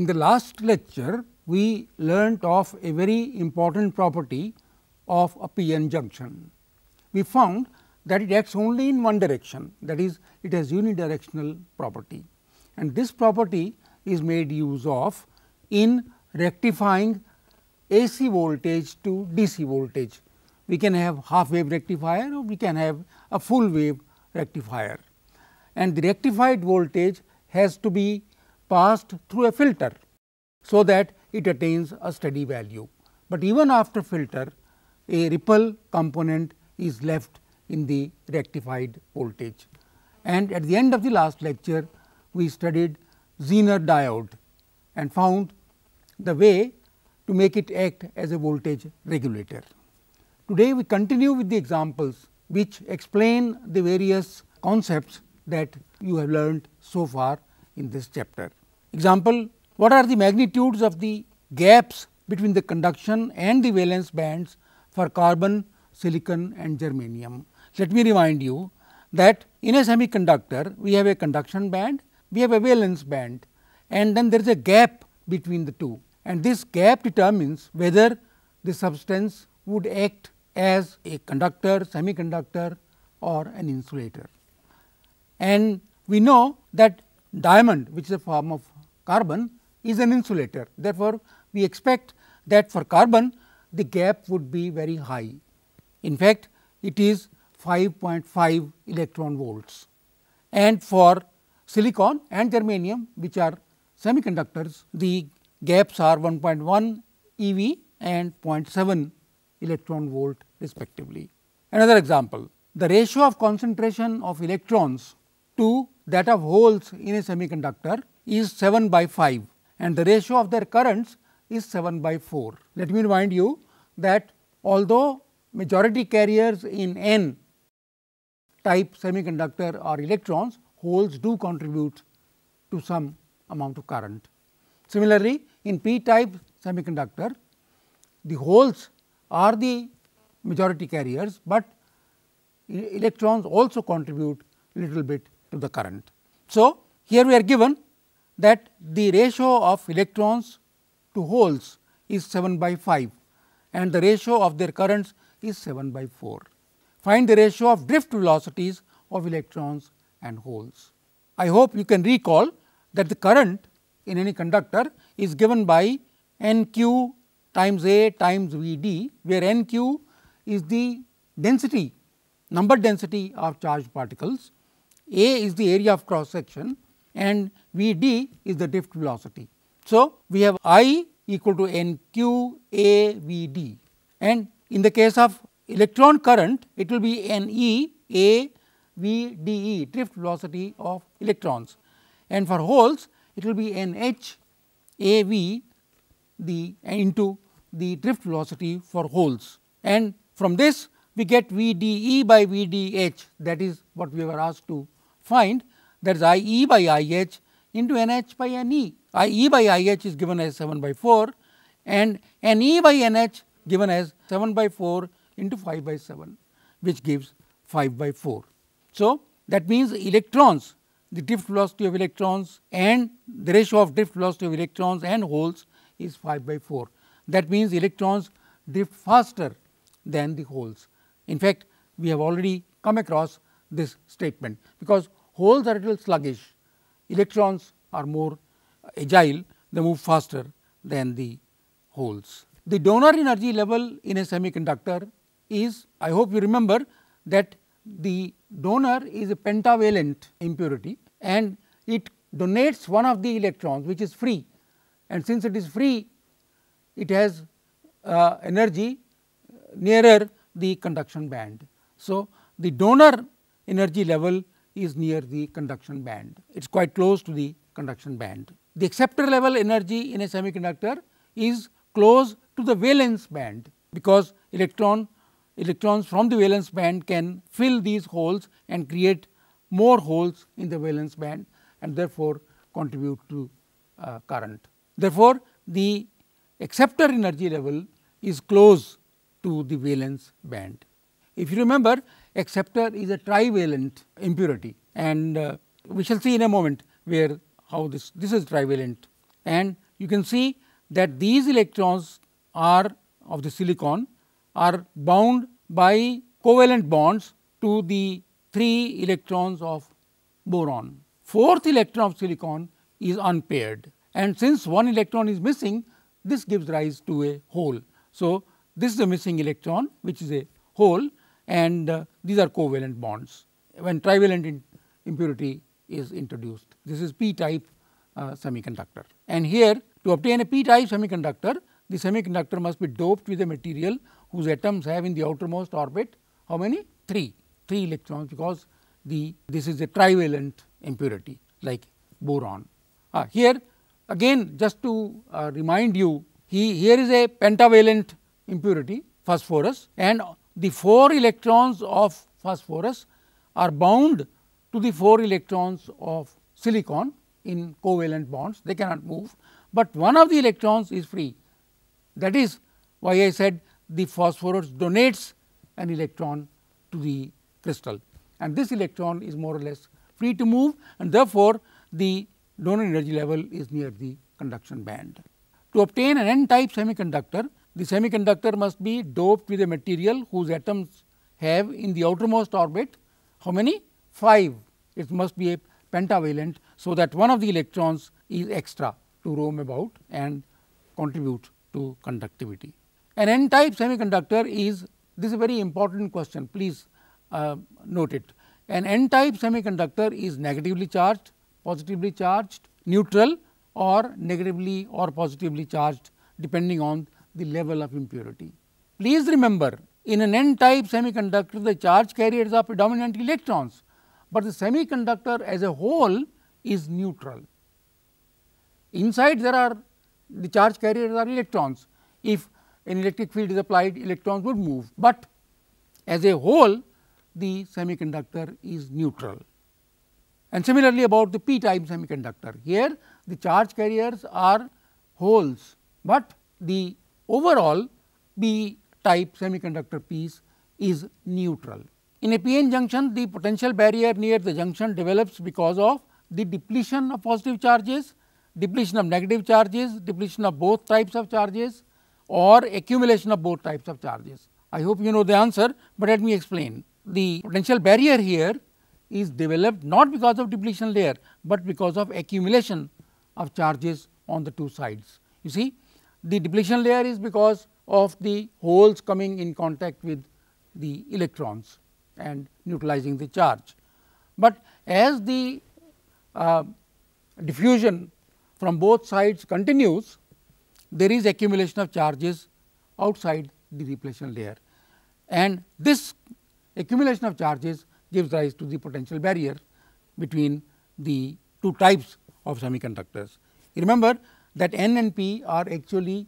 In the last lecture, we learnt of a very important property of a p-n junction. We found that it acts only in one direction that is it has unidirectional property and this property is made use of in rectifying AC voltage to DC voltage. We can have half wave rectifier or we can have a full wave rectifier and the rectified voltage has to be passed through a filter, so that it attains a steady value. But even after filter, a ripple component is left in the rectified voltage. And at the end of the last lecture, we studied Zener diode and found the way to make it act as a voltage regulator. Today, we continue with the examples which explain the various concepts that you have learned so far in this chapter. Example, what are the magnitudes of the gaps between the conduction and the valence bands for carbon, silicon and germanium. Let me remind you that in a semiconductor, we have a conduction band, we have a valence band and then there is a gap between the two and this gap determines whether the substance would act as a conductor, semiconductor or an insulator. And we know that diamond which is a form of carbon is an insulator. Therefore, we expect that for carbon the gap would be very high. In fact, it is 5.5 electron volts. And for silicon and germanium which are semiconductors, the gaps are 1.1 eV and 0.7 electron volt respectively. Another example, the ratio of concentration of electrons to that of holes in a semiconductor is 7 by 5 and the ratio of their currents is 7 by 4. Let me remind you that although majority carriers in N type semiconductor or electrons, holes do contribute to some amount of current. Similarly, in P type semiconductor, the holes are the majority carriers, but electrons also contribute little bit to the current. So, here we are given that the ratio of electrons to holes is 7 by 5 and the ratio of their currents is 7 by 4. Find the ratio of drift velocities of electrons and holes. I hope you can recall that the current in any conductor is given by n q times A times V d, where n q is the density, number density of charged particles, A is the area of cross section and V d is the drift velocity. So, we have I equal to n q a V d and in the case of electron current it will be n e a V d e drift velocity of electrons and for holes it will be n h a V the into the drift velocity for holes and from this we get V d e by V d h that is what we were asked to find that is I E by I H into N H by N E. I E by I H is given as 7 by 4 and N E by N H given as 7 by 4 into 5 by 7 which gives 5 by 4. So, that means electrons, the drift velocity of electrons and the ratio of drift velocity of electrons and holes is 5 by 4. That means, electrons drift faster than the holes. In fact, we have already come across this statement because holes are a little sluggish. Electrons are more agile, they move faster than the holes. The donor energy level in a semiconductor is, I hope you remember that the donor is a pentavalent impurity and it donates one of the electrons which is free and since it is free it has uh, energy nearer the conduction band. So, the donor energy level is near the conduction band. It is quite close to the conduction band. The acceptor level energy in a semiconductor is close to the valence band because electron electrons from the valence band can fill these holes and create more holes in the valence band and therefore contribute to uh, current. Therefore, the acceptor energy level is close to the valence band. If you remember acceptor is a trivalent impurity and uh, we shall see in a moment where how this this is trivalent and you can see that these electrons are of the silicon are bound by covalent bonds to the three electrons of boron. Fourth electron of silicon is unpaired and since one electron is missing this gives rise to a hole. So, this is a missing electron which is a hole and uh, these are covalent bonds when trivalent impurity is introduced. This is p type uh, semiconductor. And here to obtain a p type semiconductor, the semiconductor must be doped with a material whose atoms have in the outermost orbit how many? 3, 3 electrons because the this is a trivalent impurity like boron. Ah, here again just to uh, remind you, he, here is a pentavalent impurity phosphorus and the 4 electrons of phosphorus are bound to the 4 electrons of silicon in covalent bonds, they cannot move, but one of the electrons is free. That is why I said the phosphorus donates an electron to the crystal and this electron is more or less free to move and therefore, the donor energy level is near the conduction band. To obtain an n type semiconductor, the semiconductor must be doped with a material whose atoms have in the outermost orbit how many? 5. It must be a pentavalent. So, that one of the electrons is extra to roam about and contribute to conductivity. An n type semiconductor is this is a very important question please uh, note it. An n type semiconductor is negatively charged, positively charged, neutral or negatively or positively charged depending on the level of impurity. Please remember in an n type semiconductor the charge carriers are predominant electrons, but the semiconductor as a whole is neutral. Inside there are the charge carriers are electrons. If an electric field is applied electrons would move, but as a whole the semiconductor is neutral. And similarly about the p type semiconductor, here the charge carriers are holes, but the Overall, B type semiconductor piece is neutral. In a PN junction, the potential barrier near the junction develops because of the depletion of positive charges, depletion of negative charges, depletion of both types of charges or accumulation of both types of charges. I hope you know the answer, but let me explain. The potential barrier here is developed not because of depletion layer, but because of accumulation of charges on the two sides. You see the depletion layer is because of the holes coming in contact with the electrons and neutralizing the charge. But as the uh, diffusion from both sides continues, there is accumulation of charges outside the depletion layer and this accumulation of charges gives rise to the potential barrier between the two types of semiconductors. Remember that N and P are actually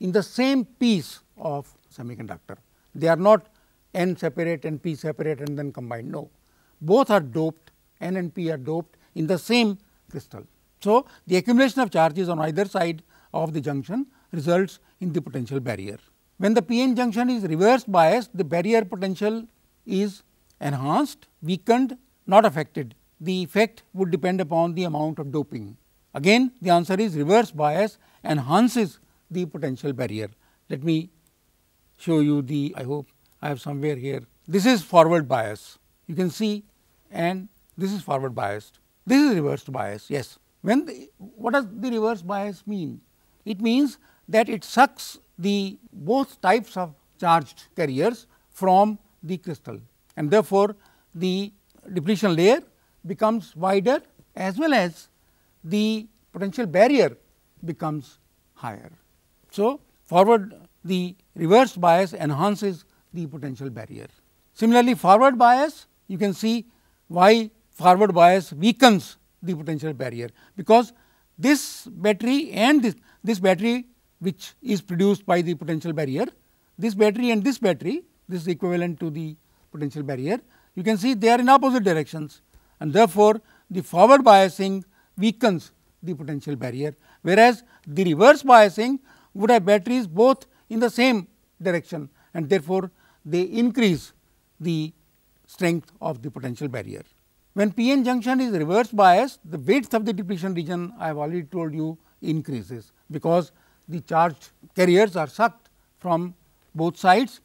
in the same piece of semiconductor. They are not N separate and P separate and then combined, no. Both are doped, N and P are doped in the same crystal. So, the accumulation of charges on either side of the junction results in the potential barrier. When the p-n junction is reverse biased, the barrier potential is enhanced, weakened, not affected. The effect would depend upon the amount of doping. Again the answer is reverse bias enhances the potential barrier. Let me show you the I hope I have somewhere here. This is forward bias you can see and this is forward biased. This is reverse bias yes. When the, what does the reverse bias mean? It means that it sucks the both types of charged carriers from the crystal and therefore, the depletion layer becomes wider as well as the potential barrier becomes higher. So, forward the reverse bias enhances the potential barrier. Similarly, forward bias you can see why forward bias weakens the potential barrier because this battery and this, this battery which is produced by the potential barrier, this battery and this battery this is equivalent to the potential barrier. You can see they are in opposite directions and therefore, the forward biasing weakens the potential barrier, whereas the reverse biasing would have batteries both in the same direction and therefore, they increase the strength of the potential barrier. When PN junction is reverse biased, the width of the depletion region I have already told you increases, because the charged carriers are sucked from both sides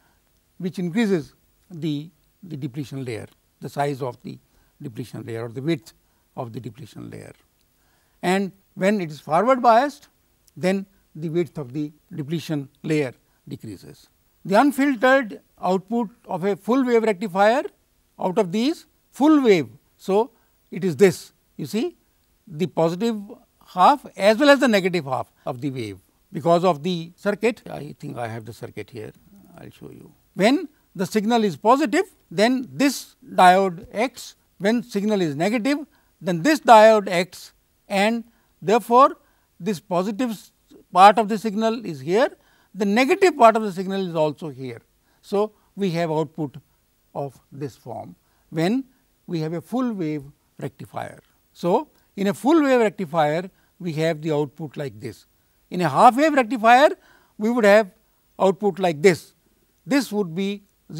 which increases the, the depletion layer, the size of the depletion layer or the width of the depletion layer and when it is forward biased then the width of the depletion layer decreases. The unfiltered output of a full wave rectifier out of these full wave. So, it is this you see the positive half as well as the negative half of the wave because of the circuit. I think I have the circuit here, I will show you. When the signal is positive, then this diode acts, when signal is negative, then this diode acts and therefore, this positive part of the signal is here, the negative part of the signal is also here. So, we have output of this form when we have a full wave rectifier. So, in a full wave rectifier we have the output like this. In a half wave rectifier we would have output like this. This would be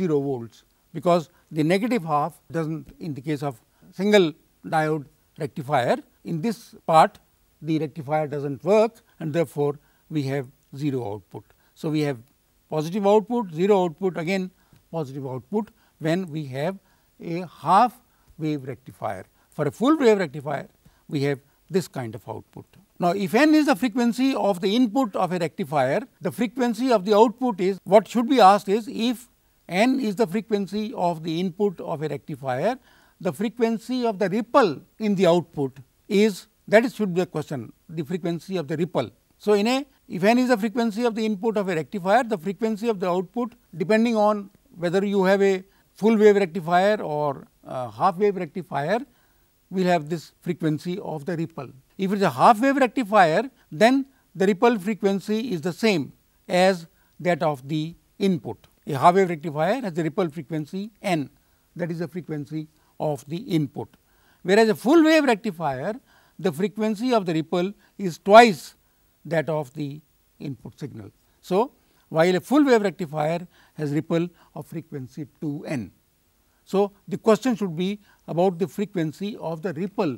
0 volts because the negative half does not in the case of single diode rectifier in this part the rectifier does not work and therefore, we have 0 output. So, we have positive output, 0 output again positive output when we have a half wave rectifier. For a full wave rectifier, we have this kind of output. Now, if n is the frequency of the input of a rectifier, the frequency of the output is what should be asked is if n is the frequency of the input of a rectifier, the frequency of the ripple in the output is it should be a question the frequency of the ripple. So, in a if n is the frequency of the input of a rectifier the frequency of the output depending on whether you have a full wave rectifier or half wave rectifier will have this frequency of the ripple. If it is a half wave rectifier then the ripple frequency is the same as that of the input. A half wave rectifier has the ripple frequency n that is the frequency of the input. Whereas, a full wave rectifier, the frequency of the ripple is twice that of the input signal. So, while a full wave rectifier has ripple of frequency 2 n. So, the question should be about the frequency of the ripple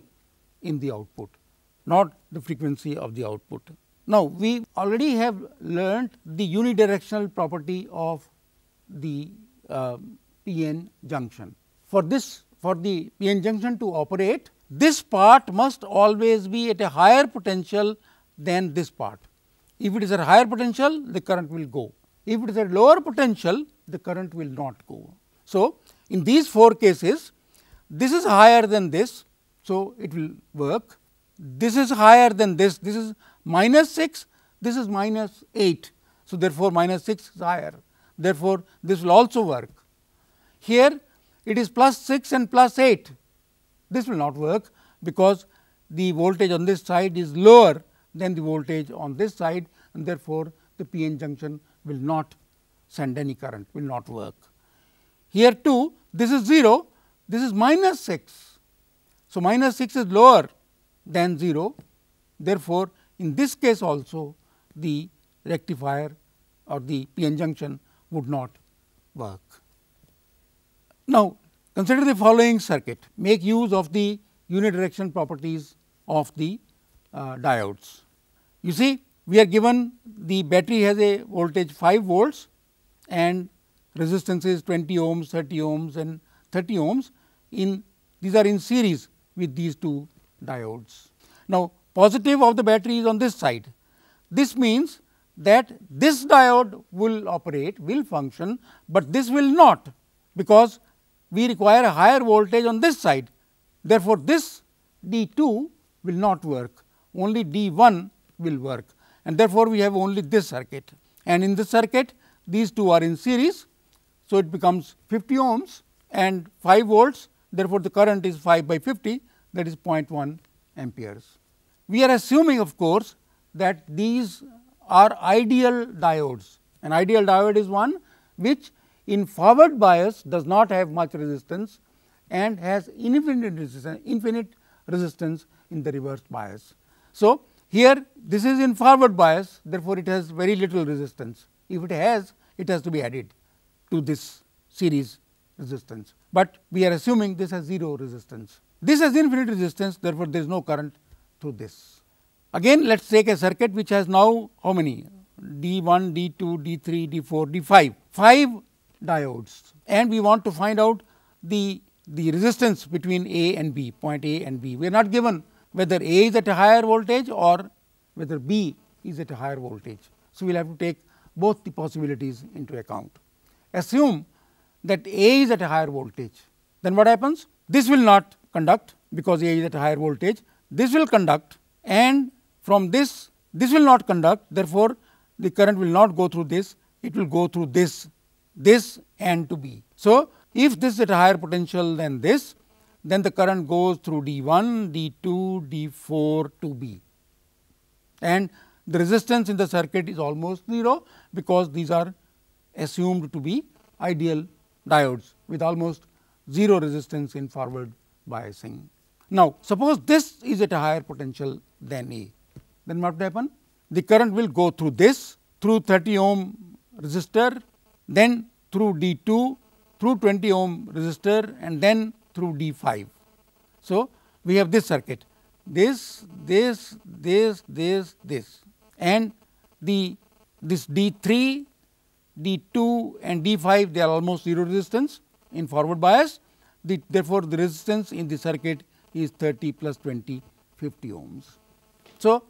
in the output, not the frequency of the output. Now, we already have learnt the unidirectional property of the uh, PN junction. For this for the PN junction to operate, this part must always be at a higher potential than this part. If it is at higher potential, the current will go. If it is at lower potential, the current will not go. So, in these four cases, this is higher than this, so it will work. This is higher than this, this is minus 6, this is minus 8. So, therefore, minus 6 is higher. Therefore, this will also work. Here, it is plus 6 and plus 8. This will not work because the voltage on this side is lower than the voltage on this side and therefore, the PN junction will not send any current will not work. Here too this is 0, this is minus 6. So, minus 6 is lower than 0 therefore, in this case also the rectifier or the PN junction would not work. Now, consider the following circuit make use of the unidirectional properties of the uh, diodes. You see we are given the battery has a voltage 5 volts and resistance is 20 ohms, 30 ohms and 30 ohms in these are in series with these two diodes. Now, positive of the battery is on this side. This means that this diode will operate will function, but this will not because we require a higher voltage on this side. Therefore, this D 2 will not work, only D 1 will work and therefore, we have only this circuit. And in this circuit, these two are in series. So, it becomes 50 ohms and 5 volts, therefore, the current is 5 by 50 that is 0.1 amperes. We are assuming of course, that these are ideal diodes. An ideal diode is one which in forward bias does not have much resistance and has infinite resistance, infinite resistance in the reverse bias. So, here this is in forward bias therefore, it has very little resistance. If it has it has to be added to this series resistance, but we are assuming this has 0 resistance. This has infinite resistance therefore, there is no current through this. Again let us take a circuit which has now how many D 1, D 2, D 3, D 4, D 5. 5 diodes and we want to find out the, the resistance between A and B, point A and B. We are not given whether A is at a higher voltage or whether B is at a higher voltage. So, we will have to take both the possibilities into account. Assume that A is at a higher voltage, then what happens? This will not conduct because A is at a higher voltage, this will conduct and from this, this will not conduct therefore, the current will not go through this, it will go through this this and to B. So, if this is at a higher potential than this, then the current goes through D1, D2, D4 to B and the resistance in the circuit is almost 0 because these are assumed to be ideal diodes with almost 0 resistance in forward biasing. Now, suppose this is at a higher potential than A, then what would happen? The current will go through this through 30 ohm resistor then through D2, through 20 ohm resistor and then through D5. So, we have this circuit this, this, this, this, this and the this D3, D2 and D5 they are almost zero resistance in forward bias. The, therefore, the resistance in the circuit is 30 plus 20 50 ohms. So,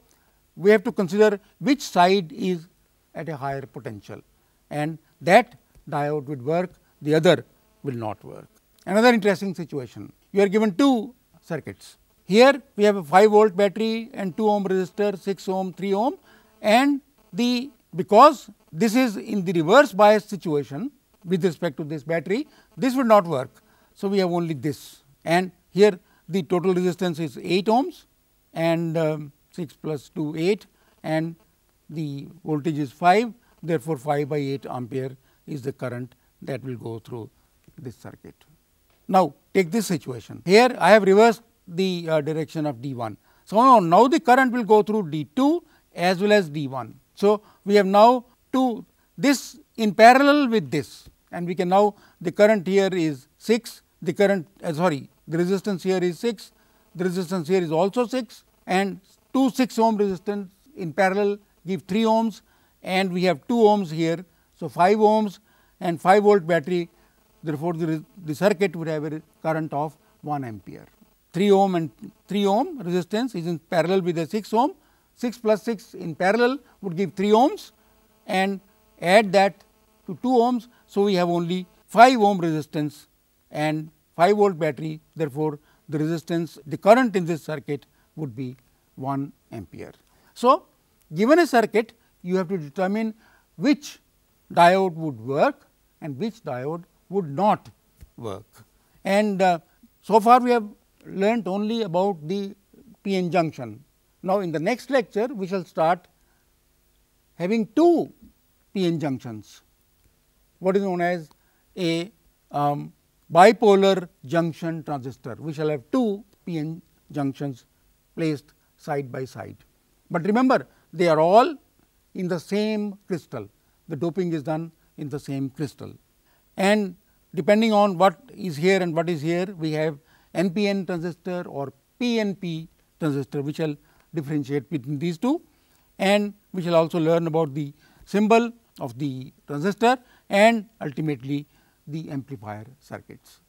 we have to consider which side is at a higher potential and that diode would work, the other will not work. Another interesting situation, you are given two circuits. Here we have a 5 volt battery and 2 ohm resistor, 6 ohm, 3 ohm and the because this is in the reverse bias situation with respect to this battery, this will not work. So, we have only this and here the total resistance is 8 ohms and um, 6 plus 2 8 and the voltage is 5 Therefore, 5 by 8 ampere is the current that will go through this circuit. Now, take this situation. Here I have reversed the uh, direction of D1. So, now, now the current will go through D2 as well as D1. So, we have now two this in parallel with this and we can now the current here is 6, the current uh, sorry the resistance here is 6, the resistance here is also 6 and two 6 ohm resistance in parallel give 3 ohms and we have 2 ohms here. So, 5 ohms and 5 volt battery therefore, the, the circuit would have a current of 1 ampere. 3 ohm and 3 ohm resistance is in parallel with the 6 ohm, 6 plus 6 in parallel would give 3 ohms and add that to 2 ohms. So, we have only 5 ohm resistance and 5 volt battery therefore, the resistance the current in this circuit would be 1 ampere. So, given a circuit you have to determine which diode would work and which diode would not work. And uh, so far we have learnt only about the PN junction. Now, in the next lecture we shall start having two PN junctions, what is known as a um, bipolar junction transistor. We shall have two PN junctions placed side by side. But remember they are all in the same crystal. The doping is done in the same crystal. And depending on what is here and what is here, we have NPN transistor or PNP transistor, which shall differentiate between these two. And we shall also learn about the symbol of the transistor and ultimately the amplifier circuits.